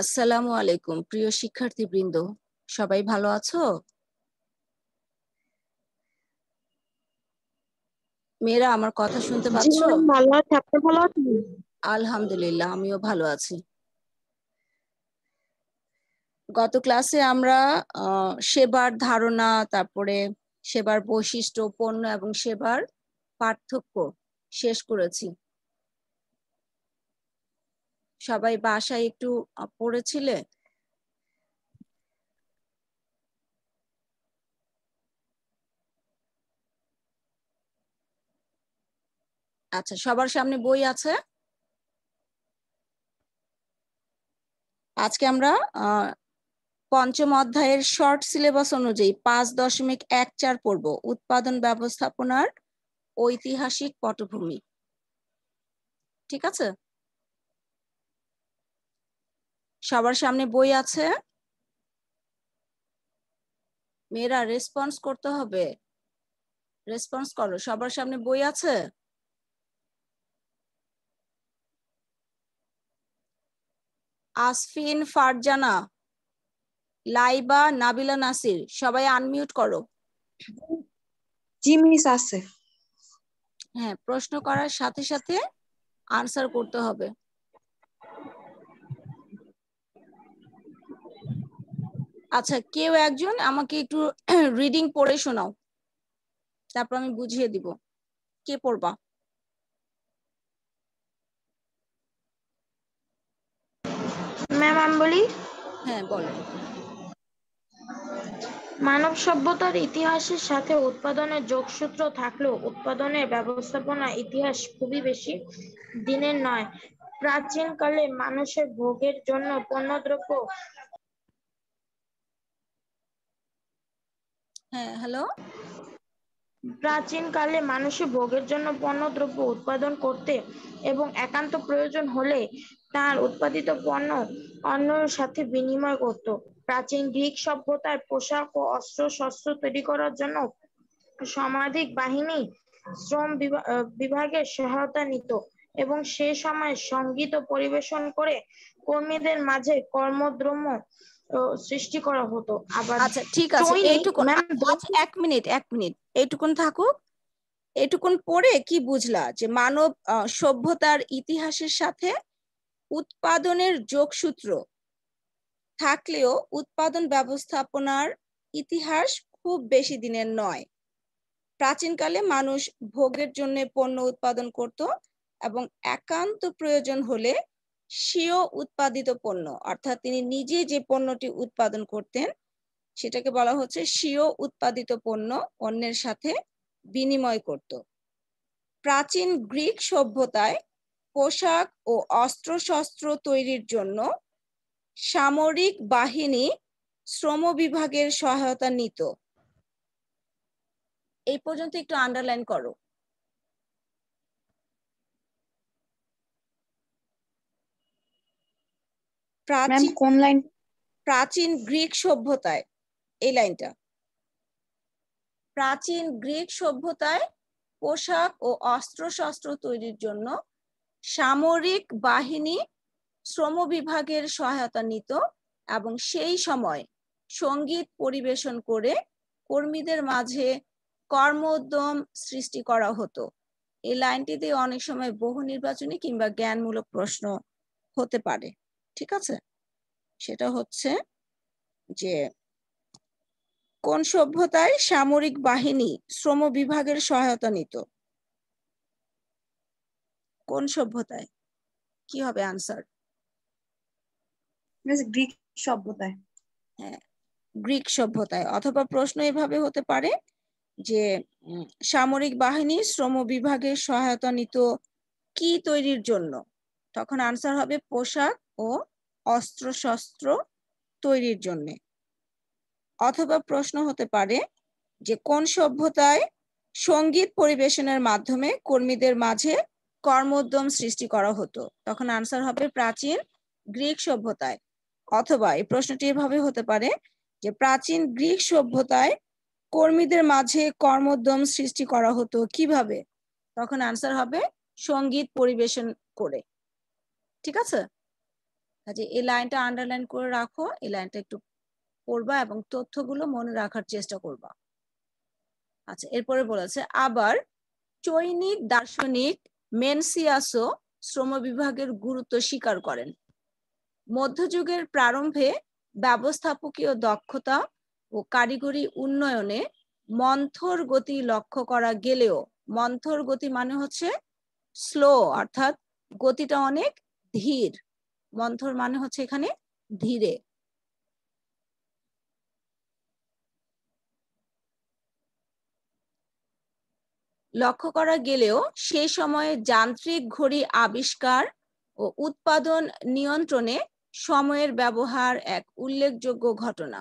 আসসালামু আলাইকুম প্রিয় শিক্ষার্থীবৃন্দ সবাই ভালো আছো মেয়েরা আমার কথা শুনতে পাচ্ছ আলহামদুলিল্লাহ আমিও ভালো আছি গত ক্লাসে আমরা সেবার ধারণা তারপরে সেবার বৈশিষ্ট্য পণ্য এবং সেবার পার্থক্য শেষ করেছি সবাই বাসায় একটু পড়েছিলে আচ্ছা সবার সামনে বই আছে আজকে আমরা পঞ্চম অধ্যায়ের শর্ট সিলেবাস অনুযায়ী পাঁচ দশমিক এক চার পড়ব উৎপাদন ব্যবস্থাপনার ঐতিহাসিক পটভূমি ঠিক আছে সবার সামনে বই আছে মেয়েরা রেসপন্স করতে হবে রেসপন্স করো সবার সামনে বই আছে আসফিন ফারজানা লাইবা নাবিলা নাসির সবাই আনমিউট করো জি আছে হ্যাঁ প্রশ্ন করার সাথে সাথে আনসার করতে হবে আচ্ছা কেউ একজন আমাকে একটু রিডিং পড়ে শোনাও তারপর আমি বুঝিয়ে দিব কে পড়বা ম্যাম আমি বলি হ্যাঁ মানব সভ্যতার ইতিহাসের সাথে উৎপাদনের যোগসূত্র থাকলেও উৎপাদনের ব্যবস্থাপনা ইতিহাস খুবই বেশি দিনের নয় প্রাচীনকালে মানুষের ভোগের জন্য পণ্যদ্রব্য হ্যাঁ প্রাচীন কালে মানুষে ভোগের জন্য পণ্য দ্রব্য উৎপাদন করতে এবং একান্ত প্রয়োজন হলে তার উৎপাদিত পণ্য অন্যের সাথে বিনিময় করত প্রাচীন গ্রিক সভ্যতার পোশাক ও অস্ত্র শস্ত্র তৈরি করার জন্য সমাধিক বাহিনী শ্রম বিভাগের সহায়তা নিত এবং সে সময় সঙ্গীত পরিবেশন করে কর্মীদের মাঝে কর্মদ্রম্য সৃষ্টি করা হতো আবার আচ্ছা ঠিক আছে এইটুকুন মানে আচ্ছা, এক মিনিট এক মিনিট এইটুকুন থাকুক এটুকুন পড়ে কি বুঝলা যে মানব সভ্যতার ইতিহাসের সাথে উৎপাদনের যোগসূত্র থাকলেও উৎপাদন ব্যবস্থাপনার ইতিহাস খুব বেশি দিনের নয় প্রাচীনকালে মানুষ ভোগের জন্য পণ্য উৎপাদন করত এবং একান্ত প্রয়োজন হলে স্বীয় উৎপাদিত পণ্য অর্থাৎ তিনি নিজে যে পণ্যটি উৎপাদন করতেন সেটাকে বলা হচ্ছে স্বীয় উৎপাদিত পণ্য অন্যের সাথে বিনিময় করত প্রাচীন গ্রিক সভ্যতায় পোশাক ও অস্ত্রশস্ত্র তৈরির জন্য সামরিক বাহিনী শ্রম বিভাগের সহায়তা নিত এই পর্যন্ত একটু আন্ডারলাইন করো প্রাচীন কোন লাইন প্রাচীন গ্রিক সভ্যতায় এই লাইনটা প্রাচীন গ্রিক সভ্যতায় পোশাক ও অস্ত্রশস্ত্র তৈরির জন্য সামরিক বাহিনী শ্রম বিভাগের সহায়তা নিত এবং সেই সময় সঙ্গীত পরিবেশন করে কর্মীদের মাঝে কর্মোদ্যম সৃষ্টি করা হতো এই লাইনটিতে অনেক সময় বহু নির্বাচনী কিংবা জ্ঞানমূলক প্রশ্ন হতে পারে ঠিক আছে সেটা হচ্ছে যে কোন সভ্যতায় সামরিক বাহিনী শ্রম বিভাগের সহায়তা নিত কোন সভ্যতায় কি হবে আনসার গ্রিক সভ্যতায় হ্যাঁ গ্রিক সভ্যতায় অথবা প্রশ্ন এভাবে হতে পারে যে সামরিক বাহিনী শ্রম বিভাগের সহায়তা নিত কি তৈরির জন্য তখন আনসার হবে পোশাক ও অস্ত্রশস্ত্র তৈরির জন্য অথবা প্রশ্ন হতে পারে যে কোন সভ্যতায় সঙ্গীত পরিবেশনের মাধ্যমে কর্মীদের মাঝে কর্মোদ্যম সৃষ্টি করা হতো তখন আনসার হবে প্রাচীন গ্রিক সভ্যতায় অথবা এই প্রশ্নটি এভাবে হতে পারে যে প্রাচীন গ্রিক সভ্যতায় কর্মীদের মাঝে কর্মোদ্যম সৃষ্টি করা হতো কিভাবে তখন আনসার হবে সঙ্গীত পরিবেশন করে ঠিক আছে কাজে এই লাইনটা আন্ডারলাইন করে রাখো এই লাইনটা একটু পড়বা এবং তথ্যগুলো মনে রাখার চেষ্টা করবা আচ্ছা এরপরে বলেছে আবার চৈনিক দার্শনিক মেনসিয়াসও শ্রম বিভাগের গুরুত্ব স্বীকার করেন মধ্যযুগের প্রারম্ভে ব্যবস্থাপকীয় দক্ষতা ও কারিগরি উন্নয়নে মন্থর গতি লক্ষ্য করা গেলেও মন্থর গতি মানে হচ্ছে স্লো অর্থাৎ গতিটা অনেক ধীর মন্থর মানে হচ্ছে এখানে ধীরে লক্ষ্য করা গেলেও সে সময়ে যান্ত্রিক ঘড়ি আবিষ্কার ও উৎপাদন নিয়ন্ত্রণে সময়ের ব্যবহার এক উল্লেখযোগ্য ঘটনা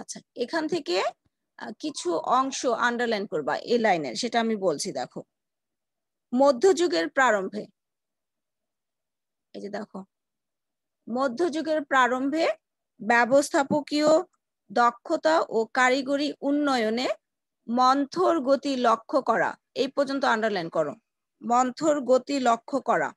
আচ্ছা এখান থেকে কিছু অংশ আন্ডারলাইন করবা এ লাইনের সেটা আমি বলছি দেখো মধ্যযুগের প্রারম্ভে এই যে দেখো মধ্যযুগের প্রারম্ভে ব্যবস্থাপকীয় দক্ষতা ও কারিগরি উন্নয়নে মন্থর গতি লক্ষ্য করা এই পর্যন্ত আন্ডারলাইন করো মন্থর গতি লক্ষ্য করা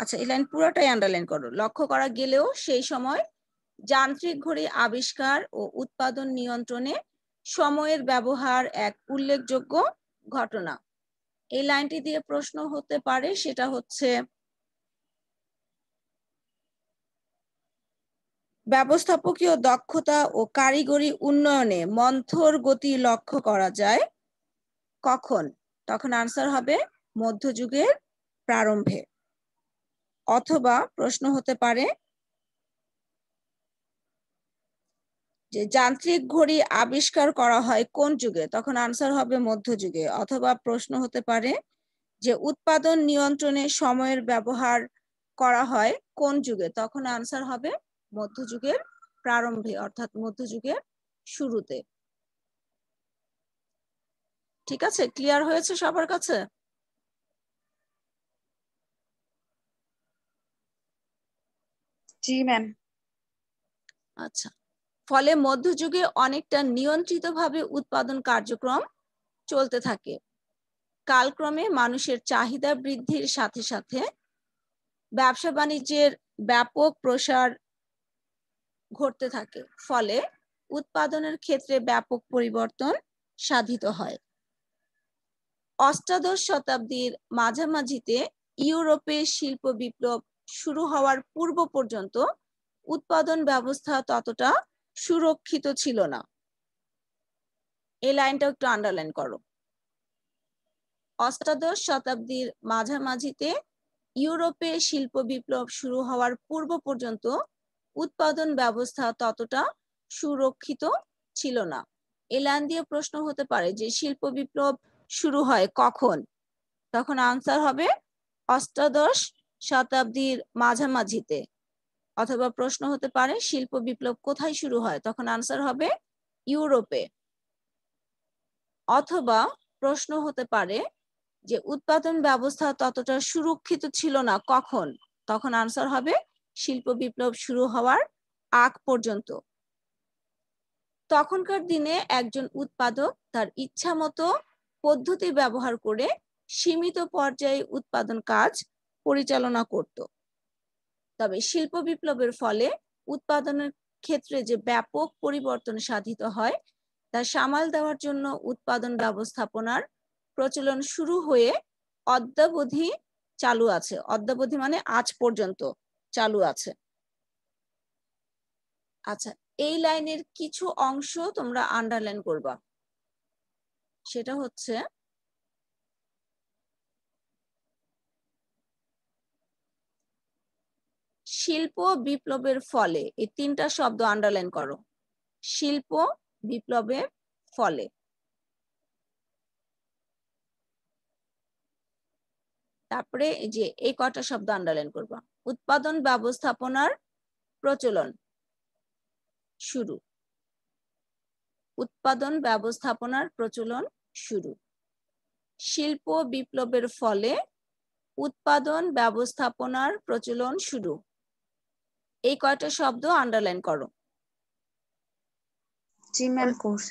আচ্ছা এই লাইন পুরোটাই আন্ডারলাইন করো লক্ষ্য করা গেলেও সেই সময় যান্ত্রিক ঘড়ি আবিষ্কার ও উৎপাদন নিয়ন্ত্রণে সময়ের ব্যবহার এক উল্লেখযোগ্য ঘটনা এই লাইনটি দিয়ে প্রশ্ন হতে পারে সেটা হচ্ছে ব্যবস্থাপকীয় দক্ষতা ও কারিগরি উন্নয়নে মন্থর গতি লক্ষ্য করা যায় কখন তখন আনসার হবে মধ্যযুগের প্রারম্ভে অথবা প্রশ্ন হতে পারে যে যান্ত্রিক ঘড়ি আবিষ্কার করা হয় কোন যুগে তখন আনসার হবে মধ্যযুগে অথবা প্রশ্ন হতে পারে যে উৎপাদন নিয়ন্ত্রণে সময়ের ব্যবহার করা হয় কোন যুগে তখন আনসার হবে মধ্যযুগের প্রারম্ভে অর্থাৎ মধ্যযুগের শুরুতে ঠিক আছে ক্লিয়ার হয়েছে সবার কাছে জি ম্যাম আচ্ছা ফলে মধ্যযুগে অনেকটা নিয়ন্ত্রিতভাবে উৎপাদন কার্যক্রম চলতে থাকে কালক্রমে মানুষের চাহিদা বৃদ্ধির সাথে সাথে ব্যবসা বাণিজ্যের ব্যাপক প্রসার ঘটতে থাকে ফলে উৎপাদনের ক্ষেত্রে ব্যাপক পরিবর্তন সাধিত হয় অষ্টাদশ শতাব্দীর মাঝামাঝিতে ইউরোপে শিল্প বিপ্লব শুরু হওয়ার পূর্ব পর্যন্ত উৎপাদন ব্যবস্থা ততটা সুরক্ষিত ছিল না এই লাইনটা একটু আন্ডারলাইন করো অষ্টাদশ শতাব্দীর মাঝামাঝিতে ইউরোপে শিল্প বিপ্লব শুরু হওয়ার পূর্ব পর্যন্ত উৎপাদন ব্যবস্থা ততটা সুরক্ষিত ছিল না লাইন দিয়ে প্রশ্ন হতে পারে যে শিল্প বিপ্লব শুরু হয় কখন তখন আনসার হবে অষ্টাদশ শতাব্দীর মাঝামাঝিতে অথবা প্রশ্ন হতে পারে শিল্প বিপ্লব কোথায় শুরু হয় তখন আনসার হবে ইউরোপে অথবা প্রশ্ন হতে পারে যে উৎপাদন ব্যবস্থা ততটা সুরক্ষিত ছিল না কখন তখন আনসার হবে শিল্প বিপ্লব শুরু হওয়ার আগ পর্যন্ত তখনকার দিনে একজন উৎপাদক তার ইচ্ছা মতো পদ্ধতি ব্যবহার করে সীমিত পর্যায়ে উৎপাদন কাজ পরিচালনা করত তবে শিল্প বিপ্লবের ফলে উৎপাদনের ক্ষেত্রে যে ব্যাপক পরিবর্তন সাধিত হয় তা সামাল দেওয়ার জন্য উৎপাদন ব্যবস্থাপনার প্রচলন শুরু হয়ে অদ্যাবধি চালু আছে অদ্যাবধি মানে আজ পর্যন্ত চালু আছে আচ্ছা এই লাইনের কিছু অংশ তোমরা আন্ডারলাইন করবা সেটা হচ্ছে শিল্প বিপ্লবের ফলে এই তিনটা শব্দ আন্ডারলাইন করো শিল্প বিপ্লবের ফলে তারপরে যে এই কটা শব্দ আন্ডারলাইন করবা উৎপাদন ব্যবস্থাপনার প্রচলন শুরু উৎপাদন ব্যবস্থাপনার প্রচলন শুরু শিল্প বিপ্লবের ফলে উৎপাদন ব্যবস্থাপনার প্রচলন শুরু এই কয়টা শব্দ আন্ডারলাইন করো কোর্স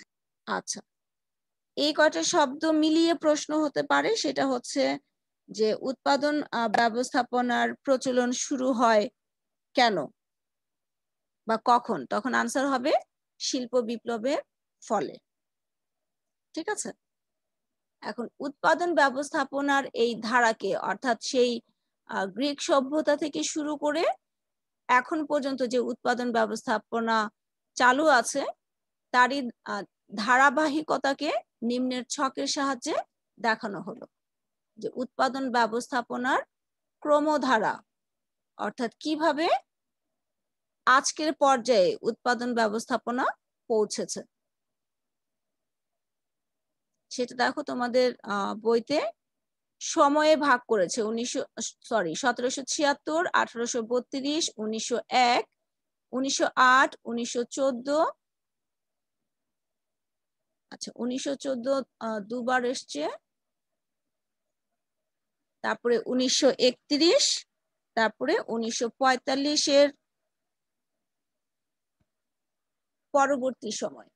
আচ্ছা এই কয়টা শব্দ মিলিয়ে প্রশ্ন হতে পারে সেটা হচ্ছে যে উৎপাদন ব্যবস্থাপনার প্রচলন শুরু হয় কেন বা কখন তখন আনসার হবে শিল্প বিপ্লবের ফলে ঠিক আছে এখন উৎপাদন ব্যবস্থাপনার এই ধারাকে অর্থাৎ সেই গ্রিক সভ্যতা থেকে শুরু করে এখন পর্যন্ত যে উৎপাদন ব্যবস্থাপনা চালু আছে তারই ধারাবাহিকতাকে নিম্নের ছকের সাহায্যে দেখানো হলো যে উৎপাদন ব্যবস্থাপনার ক্রমধারা অর্থাৎ কিভাবে আজকের পর্যায়ে উৎপাদন ব্যবস্থাপনা পৌঁছেছে সেটা দেখো তোমাদের বইতে সময়ে ভাগ করেছে উনিশশো সরি সতেরোশো ছিয়াত্তর আঠারোশো বত্রিশ উনিশশো এক উনিশশো আট উনিশশো চোদ্দ আচ্ছা উনিশশো চোদ্দ দুবার এসছে তারপরে উনিশশো একত্রিশ তারপরে উনিশশো পঁয়তাল্লিশের পরবর্তী সময়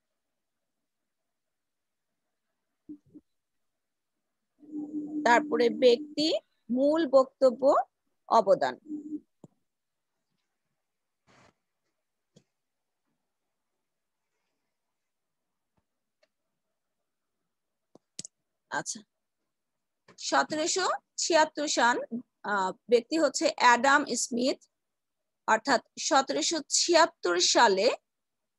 তারপরে ব্যক্তি মূল বক্তব্য অবদান আচ্ছা সতেরোশো ছিয়াত্তর সাল ব্যক্তি হচ্ছে অ্যাডাম স্মিথ অর্থাৎ সতেরোশো ছিয়াত্তর সালে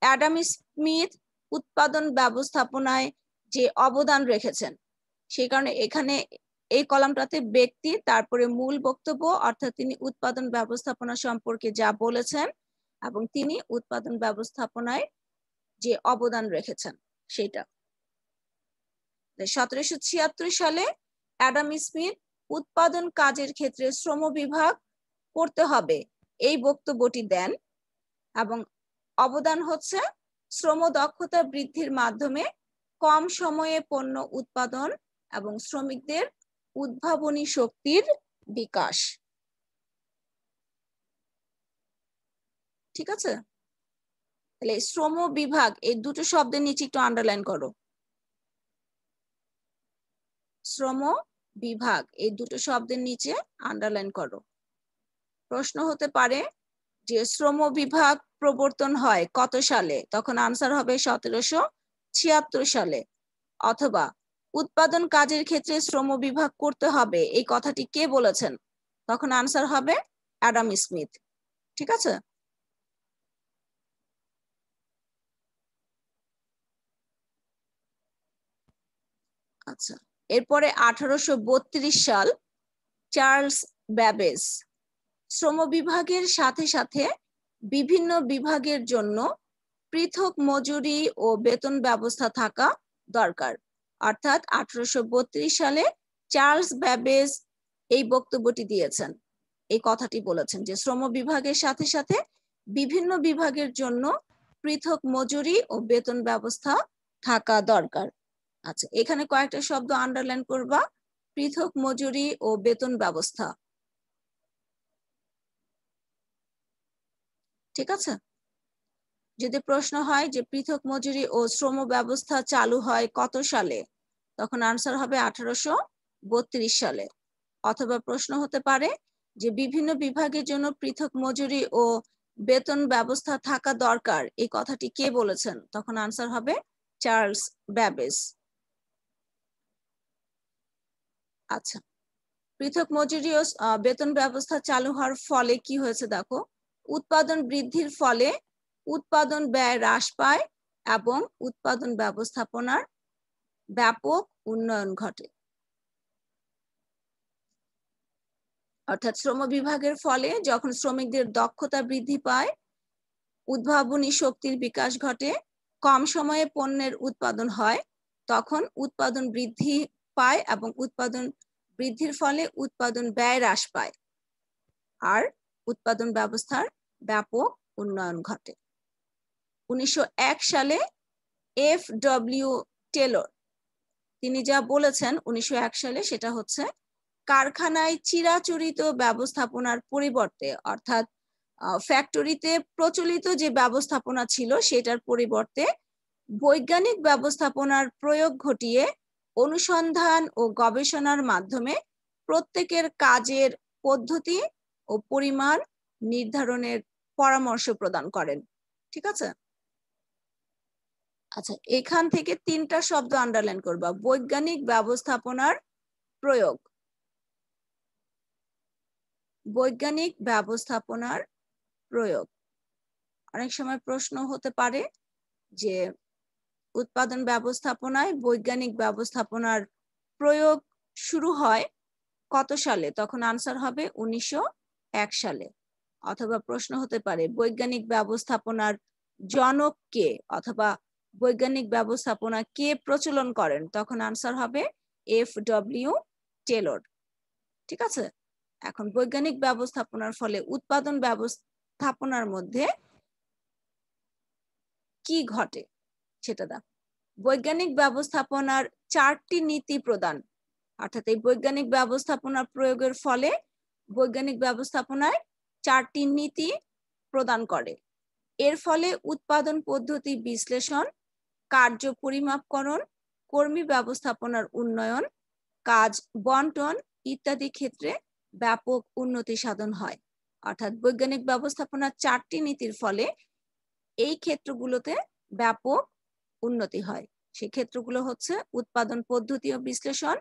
অ্যাডাম স্মিথ উৎপাদন ব্যবস্থাপনায় যে অবদান রেখেছেন সেই কারণে এখানে এই কলামটাতে ব্যক্তি তারপরে মূল বক্তব্য অর্থাৎ তিনি উৎপাদন ব্যবস্থাপনা সম্পর্কে যা বলেছেন এবং তিনি উৎপাদন ব্যবস্থাপনায় যে অবদান রেখেছেন সেটা সতেরোশো ছিয়াত্তর সালে অ্যাডাম স্মিথ উৎপাদন কাজের ক্ষেত্রে শ্রম বিভাগ করতে হবে এই বক্তব্যটি দেন এবং অবদান হচ্ছে শ্রম দক্ষতা বৃদ্ধির মাধ্যমে কম সময়ে পণ্য উৎপাদন এবং শ্রমিকদের উদ্ভাবনী শক্তির বিকাশ ঠিক আছে তাহলে শ্রম বিভাগ এই দুটো শব্দের নিচে একটু আন্ডারলাইন করো শ্রম বিভাগ এই দুটো শব্দের নিচে আন্ডারলাইন করো প্রশ্ন হতে পারে যে শ্রম বিভাগ প্রবর্তন হয় কত সালে তখন আনসার হবে সতেরোশো ছিয়াত্তর সালে অথবা উৎপাদন কাজের ক্ষেত্রে শ্রম বিভাগ করতে হবে এই কথাটি কে বলেছেন তখন আনসার হবে অ্যাডাম স্মিথ ঠিক আছে আচ্ছা এরপরে আঠারোশো সাল চার্লস ব্যাবেজ শ্রম বিভাগের সাথে সাথে বিভিন্ন বিভাগের জন্য পৃথক মজুরি ও বেতন ব্যবস্থা থাকা দরকার অর্থাৎ আঠারোশো সালে চার্লস ব্যাবেজ এই বক্তব্যটি দিয়েছেন এই কথাটি বলেছেন যে শ্রম বিভাগের সাথে সাথে বিভিন্ন বিভাগের জন্য পৃথক মজুরি ও বেতন ব্যবস্থা থাকা দরকার আচ্ছা এখানে কয়েকটা শব্দ আন্ডারলাইন করবা পৃথক মজুরি ও বেতন ব্যবস্থা ঠিক আছে যদি প্রশ্ন হয় যে পৃথক মজুরি ও শ্রম ব্যবস্থা চালু হয় কত সালে তখন আনসার হবে আঠারোশো বত্রিশ সালে অথবা প্রশ্ন হতে পারে যে বিভিন্ন বিভাগের জন্য পৃথক মজুরি ও বেতন ব্যবস্থা থাকা দরকার এই কথাটি কে বলেছেন তখন আনসার হবে চার্লস ব্যাবেস আচ্ছা পৃথক মজুরি ও বেতন ব্যবস্থা চালু হওয়ার ফলে কি হয়েছে দেখো উৎপাদন বৃদ্ধির ফলে উৎপাদন ব্যয় হ্রাস পায় এবং উৎপাদন ব্যবস্থাপনার ব্যাপক উন্নয়ন ঘটে অর্থাৎ শ্রম বিভাগের ফলে যখন শ্রমিকদের দক্ষতা বৃদ্ধি পায় উদ্ভাবনী শক্তির বিকাশ ঘটে কম সময়ে পণ্যের উৎপাদন হয় তখন উৎপাদন বৃদ্ধি পায় এবং উৎপাদন বৃদ্ধির ফলে উৎপাদন ব্যয় হ্রাস পায় আর উৎপাদন ব্যবস্থার ব্যাপক উন্নয়ন ঘটে উনিশশো সালে এফ ডব্লিউ টেলর তিনি যা বলেছেন উনিশশো সালে সেটা হচ্ছে কারখানায় চিরাচরিত ব্যবস্থাপনার পরিবর্তে অর্থাৎ ফ্যাক্টরিতে প্রচলিত যে ব্যবস্থাপনা ছিল সেটার পরিবর্তে বৈজ্ঞানিক ব্যবস্থাপনার প্রয়োগ ঘটিয়ে অনুসন্ধান ও গবেষণার মাধ্যমে প্রত্যেকের কাজের পদ্ধতি ও পরিমাণ নির্ধারণের পরামর্শ প্রদান করেন ঠিক আছে আচ্ছা এখান থেকে তিনটা শব্দ আন্ডারলাইন করবা বৈজ্ঞানিক ব্যবস্থাপনার প্রয়োগ বৈজ্ঞানিক ব্যবস্থাপনার প্রয়োগ অনেক সময় প্রশ্ন হতে পারে যে উৎপাদন ব্যবস্থাপনায় বৈজ্ঞানিক ব্যবস্থাপনার প্রয়োগ শুরু হয় কত সালে তখন আনসার হবে উনিশশো সালে অথবা প্রশ্ন হতে পারে বৈজ্ঞানিক ব্যবস্থাপনার জনক কে অথবা বৈজ্ঞানিক ব্যবস্থাপনা কে প্রচলন করেন তখন আনসার হবে এফ ডব্লিউ টেলর ঠিক আছে এখন বৈজ্ঞানিক ব্যবস্থাপনার ফলে উৎপাদন ব্যবস্থাপনার মধ্যে কি ঘটে সেটা দেখ বৈজ্ঞানিক ব্যবস্থাপনার চারটি নীতি প্রদান অর্থাৎ এই বৈজ্ঞানিক ব্যবস্থাপনার প্রয়োগের ফলে বৈজ্ঞানিক ব্যবস্থাপনায় চারটি নীতি প্রদান করে এর ফলে উৎপাদন পদ্ধতি বিশ্লেষণ কার্য পরিমাপকরণ কর্মী ব্যবস্থাপনার উন্নয়ন কাজ বন্টন ইত্যাদি ক্ষেত্রে ব্যাপক উন্নতি সাধন হয় অর্থাৎ বৈজ্ঞানিক ব্যবস্থাপনার চারটি নীতির ফলে এই ক্ষেত্রগুলোতে ব্যাপক উন্নতি হয় সেই ক্ষেত্রগুলো হচ্ছে উৎপাদন পদ্ধতি ও বিশ্লেষণ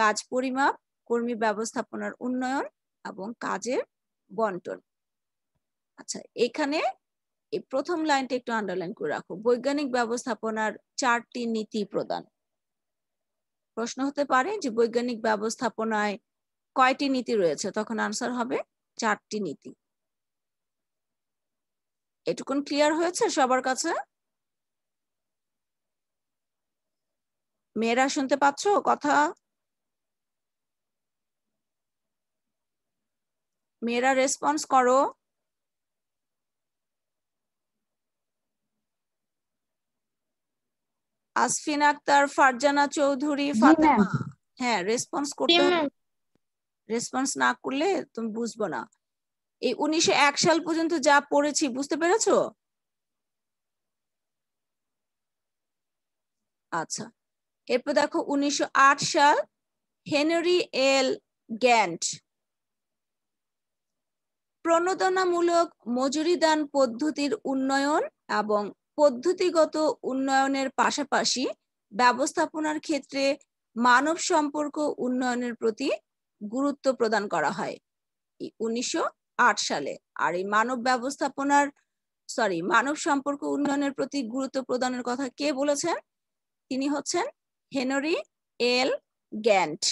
কাজ পরিমাপ কর্মী ব্যবস্থাপনার উন্নয়ন এবং কাজের বন্টন আচ্ছা এখানে এই প্রথম লাইনটা একটু আন্ডারলাইন করে রাখো বৈজ্ঞানিক ব্যবস্থাপনার চারটি নীতি প্রদান প্রশ্ন হতে পারে যে বৈজ্ঞানিক ব্যবস্থাপনায় কয়টি নীতি রয়েছে তখন আনসার হবে চারটি নীতি এটুকুন ক্লিয়ার হয়েছে সবার কাছে মেয়েরা শুনতে পাচ্ছ কথা মেয়েরা রেসপন্স করো আসফিন আক্তার ফারজানা চৌধুরী ফাতেমা হ্যাঁ রেসপন্স করতে রেসপন্স না করলে তুমি বুঝবো না এই উনিশশো এক সাল পর্যন্ত যা পড়েছি বুঝতে পেরেছো আচ্ছা এরপর দেখো উনিশশো সাল হেনরি এল গ্যান্ট প্রণোদনামূলক মজুরিদান পদ্ধতির উন্নয়ন এবং পদ্ধতিগত উন্নয়নের পাশাপাশি ব্যবস্থাপনার ক্ষেত্রে মানব সম্পর্ক উন্নয়নের প্রতি গুরুত্ব প্রদান করা হয় উনিশশো সালে আর এই মানব ব্যবস্থাপনার সরি মানব সম্পর্ক উন্নয়নের প্রতি গুরুত্ব প্রদানের কথা কে বলেছেন তিনি হচ্ছেন হেনরি এল গ্যান্ট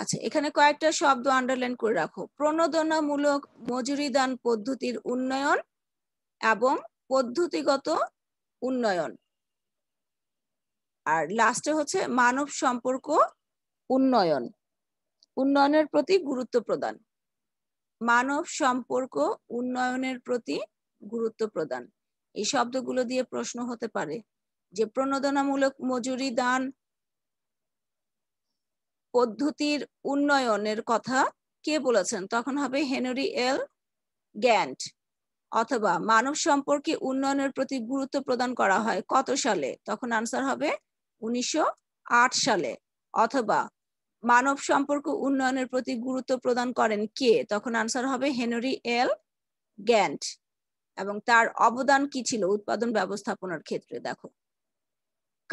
আচ্ছা এখানে কয়েকটা শব্দ আন্ডারলাইন করে রাখো প্রণোদনামূলক মজুরি দান পদ্ধতির উন্নয়ন এবং পদ্ধতিগত উন্নয়ন আর লাস্টে হচ্ছে মানব সম্পর্ক উন্নয়ন উন্নয়নের প্রতি গুরুত্ব প্রদান মানব সম্পর্ক উন্নয়নের প্রতি গুরুত্ব প্রদান এই শব্দগুলো দিয়ে প্রশ্ন হতে পারে যে প্রণোদনামূলক মজুরি দান পদ্ধতির উন্নয়নের কথা কে বলেছেন তখন হবে হেনরি এল গ্যান্ট অথবা মানব সম্পর্কে উন্নয়নের প্রতি গুরুত্ব প্রদান করা হয় কত সালে তখন আনসার হবে উনিশশো সালে অথবা মানব সম্পর্ক উন্নয়নের প্রতি গুরুত্ব প্রদান করেন কে তখন আনসার হবে হেনরি এল গ্যান্ট এবং তার অবদান কি ছিল উৎপাদন ব্যবস্থাপনার ক্ষেত্রে দেখো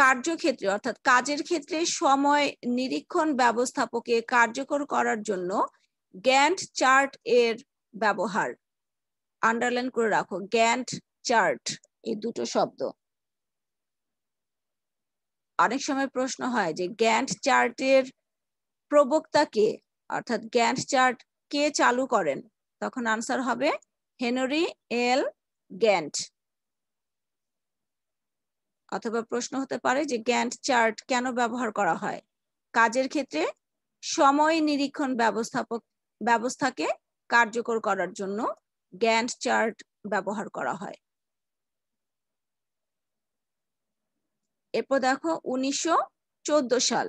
কার্যক্ষেত্রে অর্থাৎ কাজের ক্ষেত্রে সময় নিরীক্ষণ ব্যবস্থাপকে কার্যকর করার জন্য গ্যান্ট চার্ট এর ব্যবহার আন্ডারলাইন করে রাখো গ্যান্ট চার্ট এই দুটো শব্দ অনেক সময় প্রশ্ন হয় যে গ্যান্ট চার্টের প্রবক্তা কে অর্থাৎ গ্যান্ট চার্ট কে চালু করেন তখন আনসার হবে হেনরি এল গ্যান্ট অথবা প্রশ্ন হতে পারে যে গ্যান্ট চার্ট কেন ব্যবহার করা হয় কাজের ক্ষেত্রে সময় নিরীক্ষণ ব্যবস্থাপক ব্যবস্থাকে কার্যকর করার জন্য গ্যান্ট চার্ট ব্যবহার করা হয় এরপর দেখো উনিশশো সাল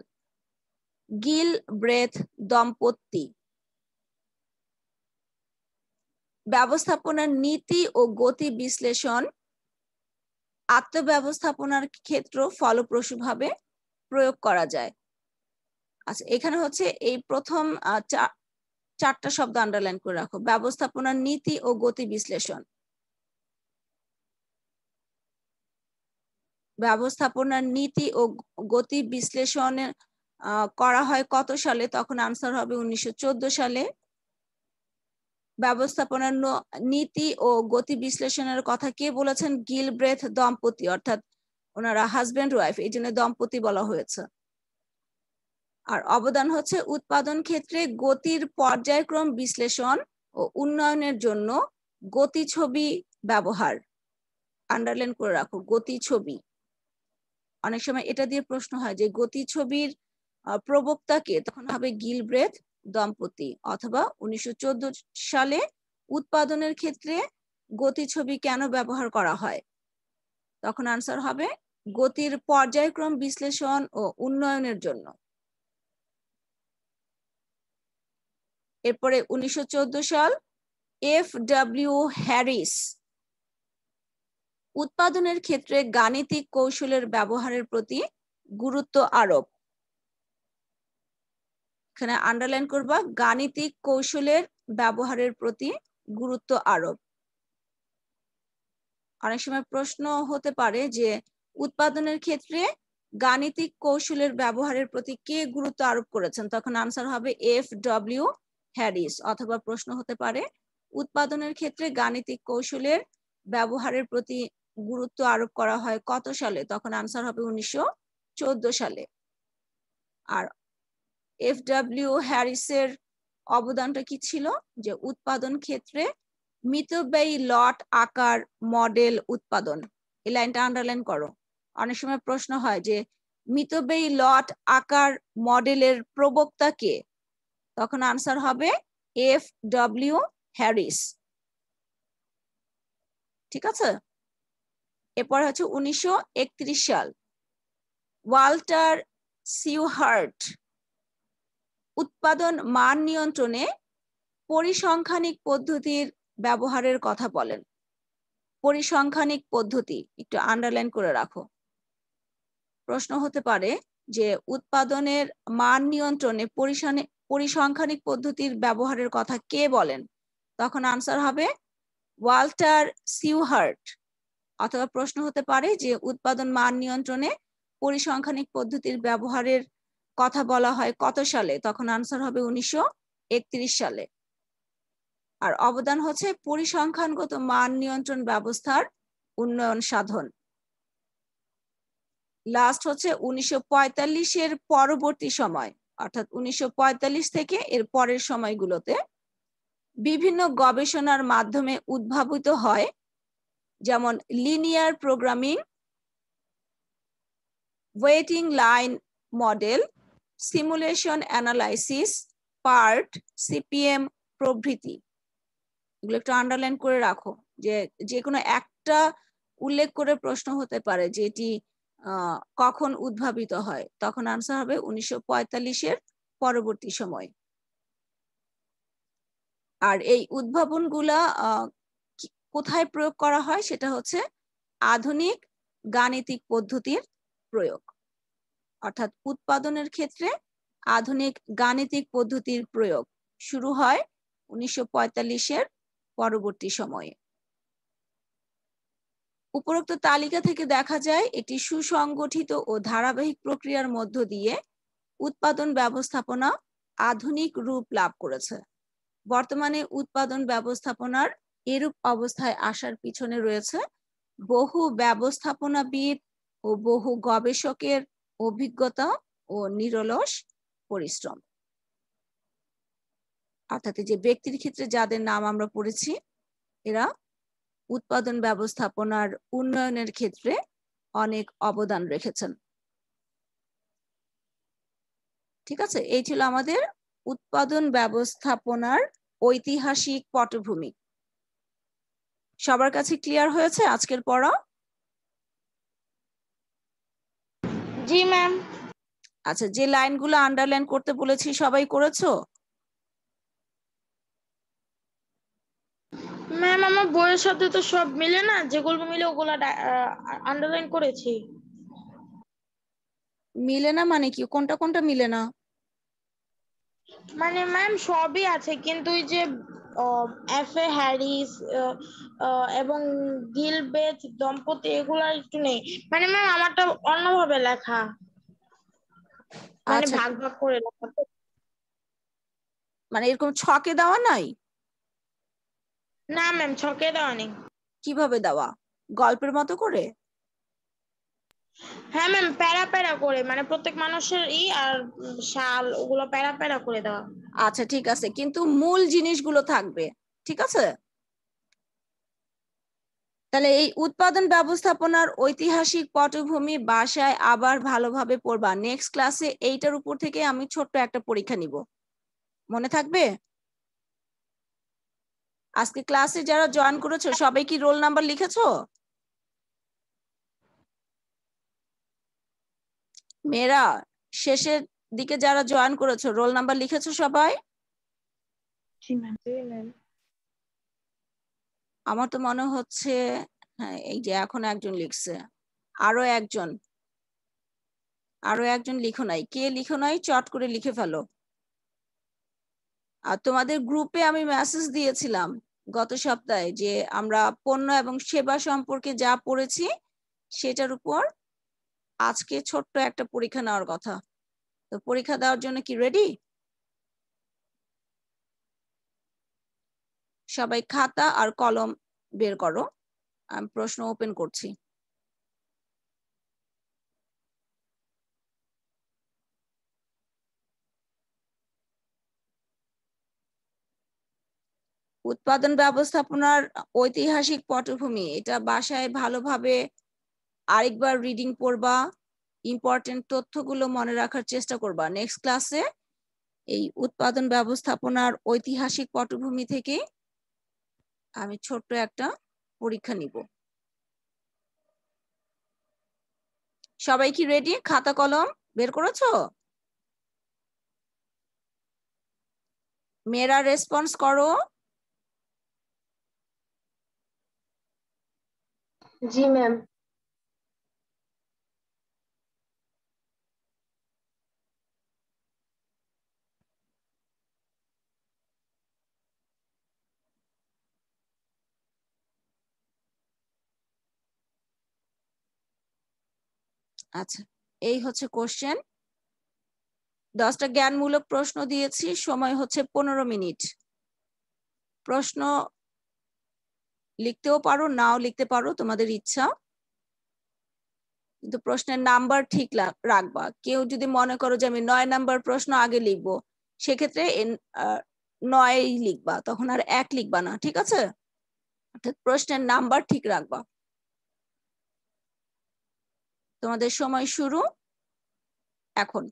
গিল ব্রেথ দম্পতি ব্যবস্থাপনার নীতি ও গতি বিশ্লেষণ আত্মব্যবস্থাপনার ক্ষেত্র ফলপ্রসূভাবে প্রয়োগ করা যায় আচ্ছা এখানে হচ্ছে এই প্রথম চারটা শব্দ আন্ডারলাইন করে রাখো ব্যবস্থাপনার নীতি ও গতি বিশ্লেষণ ব্যবস্থাপনার নীতি ও গতি বিশ্লেষণের করা হয় কত সালে তখন আনসার হবে উনিশশো সালে ব্যবস্থাপনার নীতি ও গতি বিশ্লেষণের কথা কে বলেছেন গিলব্রেথ দম্পতি অর্থাৎ ওনারা হাজব্যান্ড ওয়াইফ এই জন্য দম্পতি বলা হয়েছে আর অবদান হচ্ছে উৎপাদন ক্ষেত্রে গতির পর্যায়ক্রম বিশ্লেষণ ও উন্নয়নের জন্য গতি ছবি ব্যবহার আন্ডারলাইন করে রাখো গতি ছবি অনেক সময় এটা দিয়ে প্রশ্ন হয় যে গতি ছবির প্রবক্তাকে তখন হবে গিলব্রেথ দম্পতি অথবা উনিশশো সালে উৎপাদনের ক্ষেত্রে গতি ছবি কেন ব্যবহার করা হয় তখন আনসার হবে গতির পর্যায়ক্রম বিশ্লেষণ ও উন্নয়নের জন্য এরপরে উনিশশো সাল এফ ডাব্লিউ হ্যারিস উৎপাদনের ক্ষেত্রে গাণিতিক কৌশলের ব্যবহারের প্রতি গুরুত্ব আরোপ এখানে আন্ডারলাইন করবা গাণিতিক কৌশলের ব্যবহারের প্রতি গুরুত্ব আরোপ অনেক সময় প্রশ্ন হতে পারে যে উৎপাদনের ক্ষেত্রে গাণিতিক কৌশলের ব্যবহারের প্রতি কে গুরুত্ব আরোপ করেছেন তখন আনসার হবে এফ ডব্লিউ হ্যারিস অথবা প্রশ্ন হতে পারে উৎপাদনের ক্ষেত্রে গাণিতিক কৌশলের ব্যবহারের প্রতি গুরুত্ব আরোপ করা হয় কত সালে তখন আনসার হবে উনিশশো সালে আর এফ ডাব্লিউ হ্যারিসের অবদানটা কি ছিল যে উৎপাদন ক্ষেত্রে মিতব্যয়ী লট আকার মডেল উৎপাদন এই লাইনটা আন্ডারলাইন করো অনেক সময় প্রশ্ন হয় যে মিতব্যয়ী লট আকার মডেলের প্রবক্তা কে তখন আনসার হবে এফ ডব্লিউ হ্যারিস ঠিক আছে এরপর হচ্ছে উনিশশো সাল ওয়াল্টার সিউহার্ট উৎপাদন মান নিয়ন্ত্রণে পরিসংখ্যানিক পদ্ধতির ব্যবহারের কথা বলেন পরিসংখ্যানিক পদ্ধতি একটু আন্ডারলাইন করে রাখো প্রশ্ন হতে পারে যে উৎপাদনের মান নিয়ন্ত্রণে পরিসংখ্যানিক পদ্ধতির ব্যবহারের কথা কে বলেন তখন আনসার হবে ওয়াল্টার সিউহার্ট অথবা প্রশ্ন হতে পারে যে উৎপাদন মান নিয়ন্ত্রণে পরিসংখ্যানিক পদ্ধতির ব্যবহারের কথা বলা হয় কত সালে তখন আনসার হবে উনিশশো সালে আর অবদান হচ্ছে পরিসংখ্যানগত মান নিয়ন্ত্রণ ব্যবস্থার উন্নয়ন সাধন লাস্ট হচ্ছে উনিশশো এর পরবর্তী সময় অর্থাৎ উনিশশো থেকে এর পরের সময়গুলোতে বিভিন্ন গবেষণার মাধ্যমে উদ্ভাবিত হয় যেমন linear programming waiting line model simulation analysis PERT CPM প্রভৃতি এগুলো একটু আন্ডারলাইন করে রাখো যে যে কোনো একটা উল্লেখ করে প্রশ্ন হতে পারে যেটি কখন উদ্ভাবিত হয় তখন আনসার হবে উনিশশো এর পরবর্তী সময় আর এই উদ্ভাবন গুলা কোথায় প্রয়োগ করা হয় সেটা হচ্ছে আধুনিক গাণিতিক পদ্ধতির প্রয়োগ অর্থাৎ উৎপাদনের ক্ষেত্রে আধুনিক গাণিতিক পদ্ধতির প্রয়োগ শুরু হয় উনিশশো এর পরবর্তী সময়ে উপরোক্ত তালিকা থেকে দেখা যায় একটি সুসংগঠিত ও ধারাবাহিক প্রক্রিয়ার মধ্য দিয়ে উৎপাদন ব্যবস্থাপনা আধুনিক রূপ লাভ করেছে বর্তমানে উৎপাদন ব্যবস্থাপনার এরূপ অবস্থায় আসার পিছনে রয়েছে বহু ব্যবস্থাপনাবিদ ও বহু গবেষকের অভিজ্ঞতা ও নিরলস পরিশ্রম অর্থাৎ যে ব্যক্তির ক্ষেত্রে যাদের নাম আমরা পড়েছি এরা উৎপাদন ব্যবস্থাপনার উন্নয়নের ক্ষেত্রে অনেক অবদান রেখেছেন ঠিক আছে এই ছিল আমাদের উৎপাদন ব্যবস্থাপনার ঐতিহাসিক পটভূমি সবার কাছে ক্লিয়ার হয়েছে আজকের পড়া জি ম্যাম আচ্ছা যে লাইনগুলো আন্ডারলাইন করতে বলেছি সবাই করেছো ম্যাম আমার বইয়ের সাথে তো সব মিলে না যেগুলো মিলে ওগুলো আন্ডারলাইন করেছি মিলে না মানে কি কোনটা কোনটা মিলে না মানে ম্যাম সবই আছে কিন্তু ওই যে এফ এ হ্যারিস এবং গিলবেথ দম্পতি এগুলো একটু নেই মানে ম্যাম আমারটা অন্যভাবে লেখা মানে আচ্ছা। ভাগ ভাগ করে লেখা মানে এরকম ছকে দেওয়া নাই না ম্যাম ছকে দেওয়া নেই কিভাবে দেওয়া গল্পের মতো করে হ্যাঁ ম্যাম প্যারা প্যারা করে মানে প্রত্যেক মানুষের ই আর শাল ওগুলো প্যারা প্যারা করে দেওয়া আচ্ছা ঠিক আছে কিন্তু মূল জিনিসগুলো থাকবে ঠিক আছে তাহলে এই উৎপাদন ব্যবস্থাপনার ঐতিহাসিক পটভূমি বাসায় আবার ভালোভাবে পড়বা নেক্সট ক্লাসে এইটার উপর থেকে আমি ছোট্ট একটা পরীক্ষা নিব মনে থাকবে আজকে ক্লাসে যারা জয়েন করেছো সবাই কি রোল নাম্বার লিখেছো মেয়েরা শেষের দিকে যারা জয়েন করেছো রোল নাম্বার লিখেছো সবাই আমার তো মনে হচ্ছে হ্যাঁ, এই যে এখন একজন লিখছে আরো একজন আরো একজন লিখো নাই কে লিখো নাই চট করে লিখে ফেলো আর তোমাদের গ্রুপে আমি মেসেজ দিয়েছিলাম গত সপ্তাহে যে আমরা পণ্য এবং সেবা সম্পর্কে যা পড়েছি সেটার উপর আজকে ছোট্ট একটা পরীক্ষা নেওয়ার কথা তো পরীক্ষা দেওয়ার জন্য কি রেডি সবাই খাতা আর কলম বের করো আমি প্রশ্ন ওপেন করছি উৎপাদন ব্যবস্থাপনার ঐতিহাসিক পটভূমি এটা বাসায় ভালোভাবে আরেকবার রিডিং পড়বা ইম্পর্টেন্ট তথ্যগুলো মনে রাখার চেষ্টা করবা নেক্সট ক্লাসে এই উৎপাদন ব্যবস্থাপনার ঐতিহাসিক পটভূমি থেকে আমি ছোট্ট একটা পরীক্ষা নিব সবাই কি রেডি খাতা কলম বের করেছো মেয়েরা রেসপন্স করো জি ম্যাম আচ্ছা এই হচ্ছে কোশ্চেন দশটা জ্ঞানমূলক প্রশ্ন দিয়েছি সময় হচ্ছে পনেরো মিনিট প্রশ্ন লিখতেও পারো নাও লিখতে পারো তোমাদের ইচ্ছা কিন্তু প্রশ্নের নাম্বার ঠিক রাখবা কেউ যদি মনে করো যে আমি নয় নাম্বার প্রশ্ন আগে লিখবো সেক্ষেত্রে নয় লিখবা তখন আর এক লিখবা না ঠিক আছে অর্থাৎ প্রশ্নের নাম্বার ঠিক রাখবা তোমাদের সময় শুরু এখন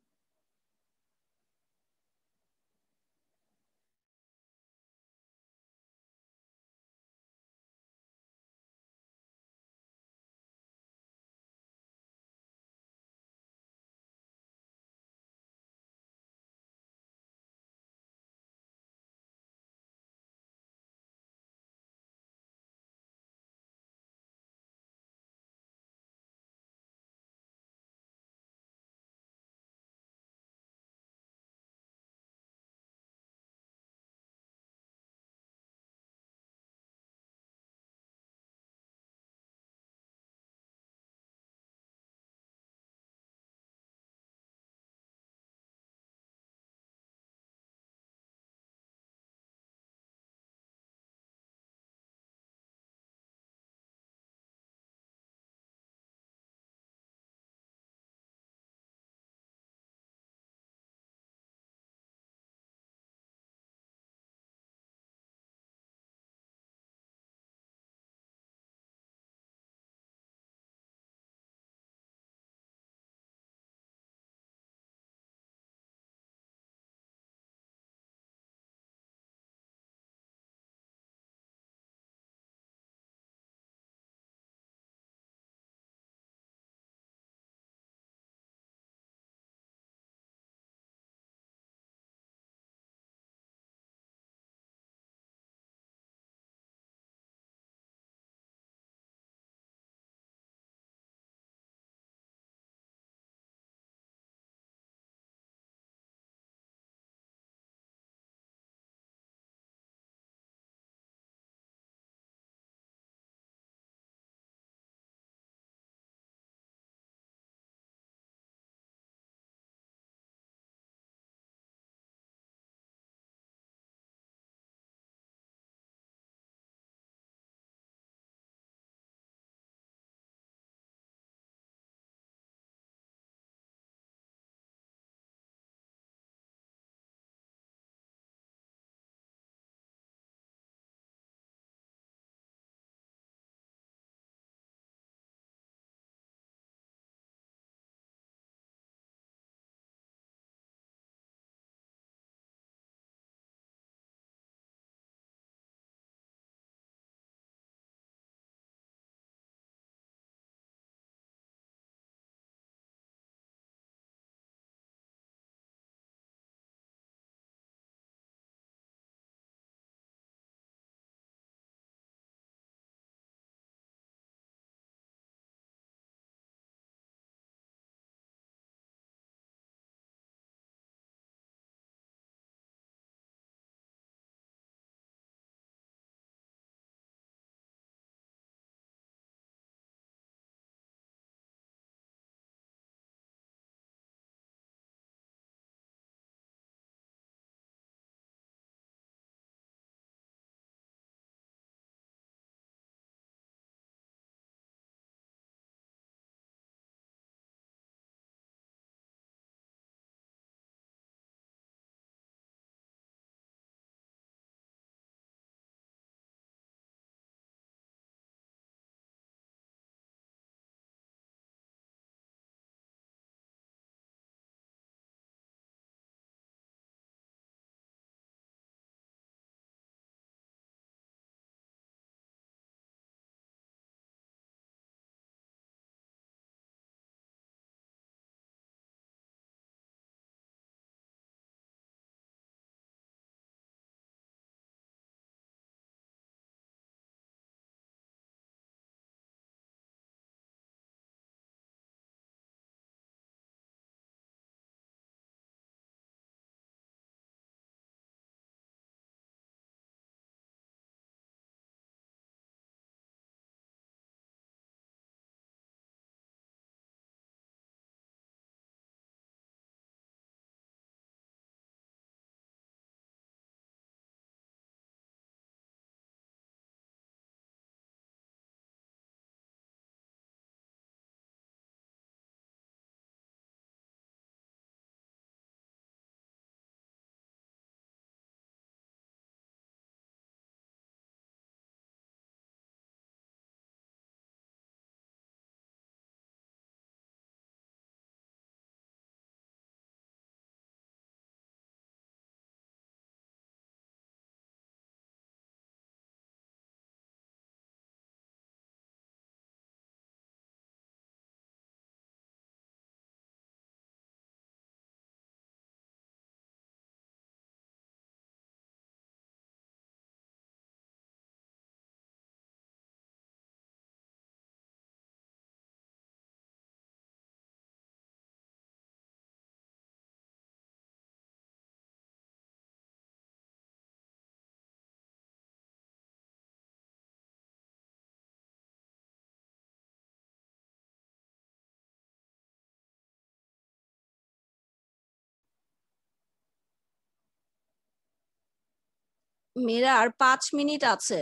মেয়েরা আর পাঁচ মিনিট আছে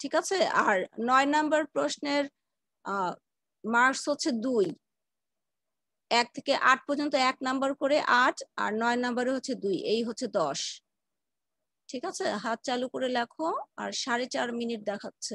ঠিক আছে আর নয় নাম্বার প্রশ্নের মার্কস হচ্ছে দুই এক থেকে আট পর্যন্ত এক নাম্বার করে আট আর নয় নাম্বারে হচ্ছে দুই এই হচ্ছে দশ ঠিক আছে হাত চালু করে লেখো আর সাড়ে চার মিনিট দেখাচ্ছে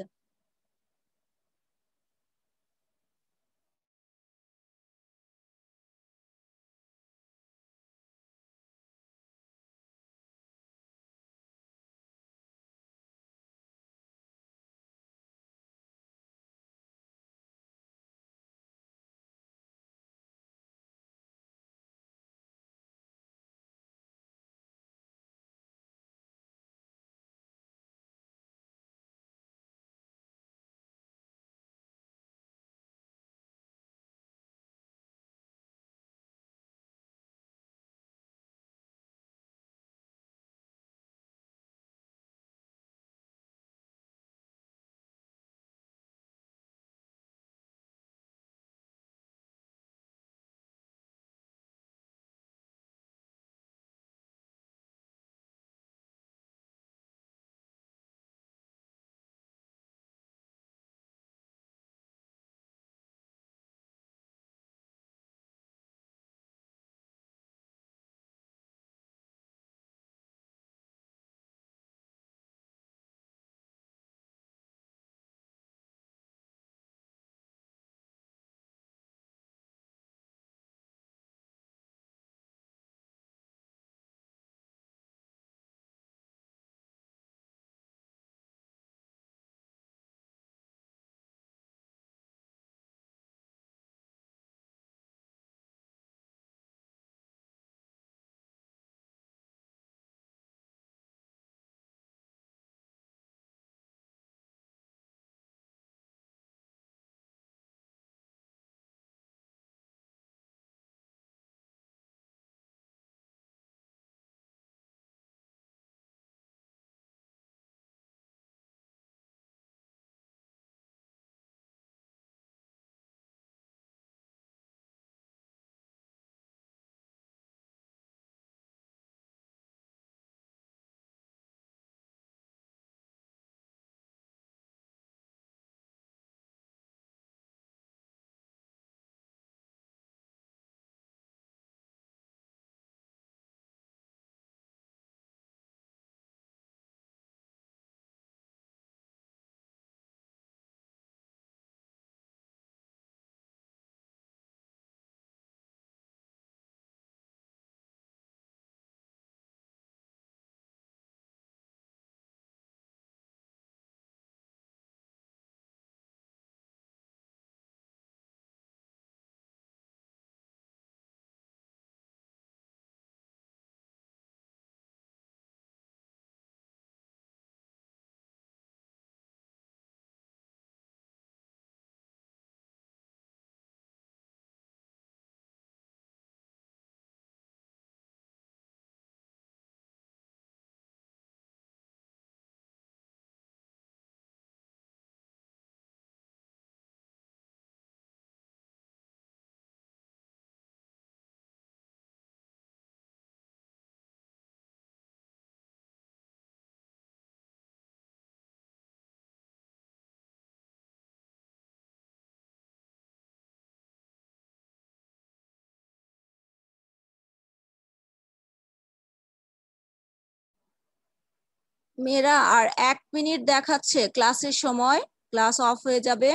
মেয়েরা আর এক মিনিট দেখাচ্ছে ক্লাসের সময় ক্লাস অফ হয়ে যাবে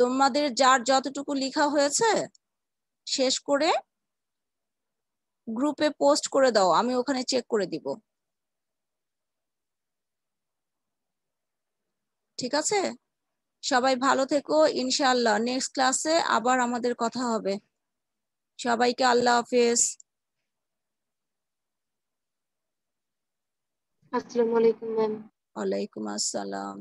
তোমাদের যার যতটুকু লেখা হয়েছে শেষ করে গ্রুপে পোস্ট করে দাও আমি ওখানে চেক করে দিব ঠিক আছে সবাই ভালো থেকো ইনশাআল্লাহ নেক্সট ক্লাসে আবার আমাদের কথা হবে সবাইকে আল্লাহ হাফেজ আসসালামু আলাইকুম ম্যাম ওয়ালাইকুম আসসালাম